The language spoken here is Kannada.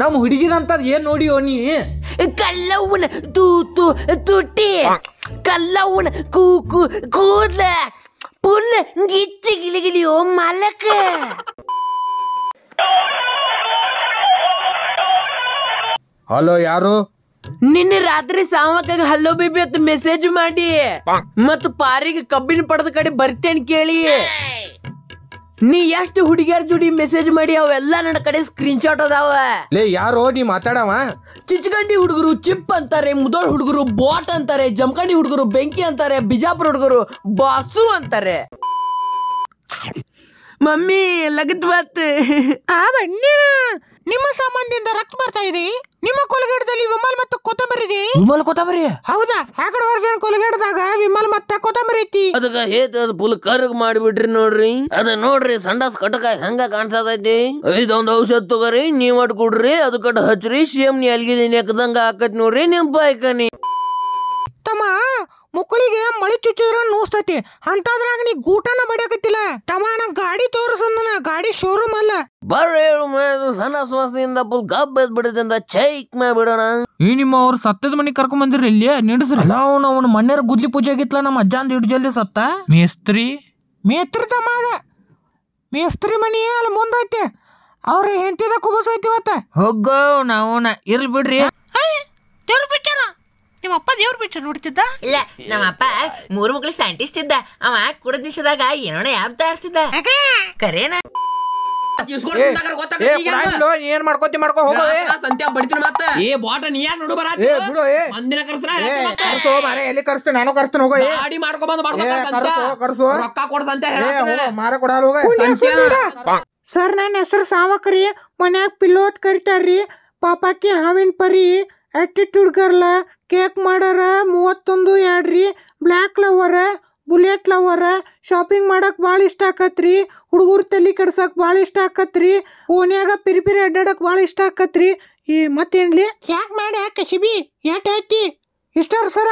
ನಮ್ಮ ಹುಡುಗಿದಂತ ಏನ್ ನೋಡಿಯೋ ನೀ ಕಲ್ಲವ್ವನ ತೂತು ತುಟಿ ಕಲ್ಲವ್ವನ ಕೂಕು ಕೂದ್ಲ ಪುಲ್ಲ ಗಿಚ್ಚಿ ಓ ಮಲಕ ಹಲೋ ಯಾರು ನಿನ್ನೆ ರಾತ್ರಿ ಸಾಮಕ್ಕಾಗ ಹಲೋ ಬಿಬಿ ಅಂತ ಮೆಸೇಜ್ ಮಾಡಿ ಮತ್ತು ಪಾರಿಗೆ ಕಬ್ಬಿನ ಪಡೆದ ಕಡೆ ಬರ್ತೇನೆ ಕೇಳಿ ನೀ ಎಷ್ಟು ಹುಡುಗಿಯರ್ ಜೋಡಿ ಮೆಸೇಜ್ ಮಾಡಿ ಅವೆಲ್ಲ ನನ್ನ ಕಡೆ ಸ್ಕ್ರೀನ್ ಶಾಟ್ ಅದಾವ ಲೇ ಯಾರೋ ನೀ ಮಾತಾಡವ ಚಿಚ್ಕಂಡಿ ಹುಡುಗರು ಚಿಪ್ ಅಂತಾರೆ ಮುದೋಳ್ ಹುಡುಗರು ಬಾಟ್ ಅಂತಾರೆ ಜಮಖಂಡಿ ಹುಡುಗರು ಬೆಂಕಿ ಅಂತಾರೆ ಬಿಜಾಪುರ ಹುಡುಗರು ಬಾಸು ಅಂತಾರೆ ಮಮ್ಮಿ ಲಗತ್ ಬಾತ್ ಆ ಬಣ್ಣ ಮಂದಿಯಿಂದ ರಕ್ತ ಬರ್ತಾ ಇದೆ ನಿಮ್ಮ ಕೊಲಗೇಡದಲ್ಲಿ ವಿಮಲ್ ಮತ್ತು ಕೊತ್ತಂಬರಿ ಇದೆ ವಿಮಲ್ ಕೊತ್ತಂಬರಿ ಹೌದಾ ಆ ಕಡೆ ವರ್ಷ ಕೊಲಗೇಡದಾಗ ವಿಮಲ್ ಮತ್ತೆ ಕೊತ್ತಂಬರಿ ಐತಿ ಅದಕ್ಕ ಹೇತ ಅದು ಫುಲ್ ಕರ್ಗ್ ಮಾಡಿಬಿಟ್ರಿ ನೋಡ್ರಿ ಅದ ನೋಡ್ರಿ ಸಂಡಾಸ್ ಕಟಕ ಹೆಂಗ ಕಾಣ್ಸತೈತಿ ಇದೊಂದು ಔಷಧ ತಗೋರಿ ನೀವ್ ಕೊಡ್ರಿ ಅದು ಕಟ್ ಹಚ್ರಿ ಸೇಮ್ ನೀ ಅಲ್ಗಿಲಿ ನೆಕ್ಕದಂಗ ಹಾಕತ್ ನೋಡ್ರಿ ನಿಮ್ ಬಾಯ್ಕನಿ ತಮ್ಮ ಮಕ್ಕಳಿಗೆ ಮಳಿ ಚುಚ್ಚಿದ್ರ ನೋಸ್ತೈತಿ ಅಂತದ್ರಾಗ ನೀ ಗೂಟನ ಬಡಿಯಾಕತ್ತಿಲ್ಲ ತಮ್ಮ ನಾ ಗಾಡಿ ತೋರಿಸಂದನ ಗಾಡಿ ಶೋರೂಮ್ ಅಲ್ಲ ಬರ್ರೇಳು ಮೇದು ಸಣ್ಣ ಸಮಸ್ಯೆಯಿಂದ ಬುಲ್ ಗಬ್ಬೆದ್ ಬಿಡದಿಂದ ಚೈಕ್ ಮೇ ಬಿಡೋಣ ಈ ನಿಮ್ಮ ಅವ್ರು ಸತ್ತದ ಮನೆ ಕರ್ಕೊಂಡ್ ಬಂದಿರಿ ಇಲ್ಲಿ ನಿಡಿಸ್ರಿ ಅವನು ಅವ್ನ ಮಣ್ಣೇರ ಗುದ್ಲಿ ಪೂಜೆ ಆಗಿತ್ಲ ನಮ್ಮ ಅಜ್ಜ ಅಂದ ಜಲ್ದಿ ಸತ್ತ ಮೇಸ್ತ್ರಿ ಮೇಸ್ತ್ರಿ ತಮ್ಮ ಮೇಸ್ತ್ರಿ ಮನಿ ಅಲ್ಲಿ ಮುಂದೈತೆ ಅವ್ರಿ ಹೆಂಡತಿದ ಕುಬಸ್ ಐತಿ ಇವತ್ತ ಹೋಗೋ ನಾವುನ ಇರ್ಲಿ ಬಿಡ್ರಿ ನಿಮ್ಮ ಅಪ್ಪ ದೇವ್ರ ಪಿಕ್ಚರ್ ನೋಡ್ತಿದ್ದ ಇಲ್ಲ ಅಪ್ಪ ಮೂರು ಮಕ್ಳು ಸೈಂಟಿಸ್ಟ್ ಇದ್ದ ಅವ ಕುಡದ ದಿಶದಾಗ ಏನೋ ಯಾವ್ ತಯಾರಿಸಿದ್ದ ಕರೇನ ಏನ್ ಮಾಡ್ಕೋತಿ ಮಾಡ್ಕೋ ಹೋಗೋ ಸಂತ್ಯಾ ಸರ್ ನನ್ನ ಹೆಸರು ಸಾವಕ್ರಿ ಮನ್ಯಾಗ ಪಿಲ್ಲೋತ್ ಕರಿತಾರ್ರಿ ಪಾಪಕ್ಕೆ ಹಾವಿನ ಪರಿ ಆಟಿಟ್ಯೂಡ್ ಗರ್ಲ ಕೇಕ್ ಮಾಡಾರ ಮೂವತ್ತೊಂದು ಎರಡ್ರಿ ಬ್ಲಾಕ್ ಲವರ್ ಬುಲೆಟ್ ಲವರ ಶಾಪಿಂಗ್ ಮಾಡಕ್ ಬಹಳ ಇಷ್ಟ ಆಕತ್ರಿ ಹುಡುಗರು ತಲೆ ಕಡ್ಸಕ್ಕೆ ಬಹಳ ಇಷ್ಟ ಆಕತ್ರಿ ಓನ್ಯಾಗ ಪಿರಿಪಿರಿ ಅಡ್ಡಾಡಕ್ ಬಹಳ ಇಷ್ಟ ಆಕತ್ರಿ ಈ ಮತ್ತೇನ್ಲಿ ಯಾಕೆ ಮಾಡಿ ಕಸಿಬಿ ಎಷ್ಟು ಐತಿ ಇಷ್ಟ ಸರ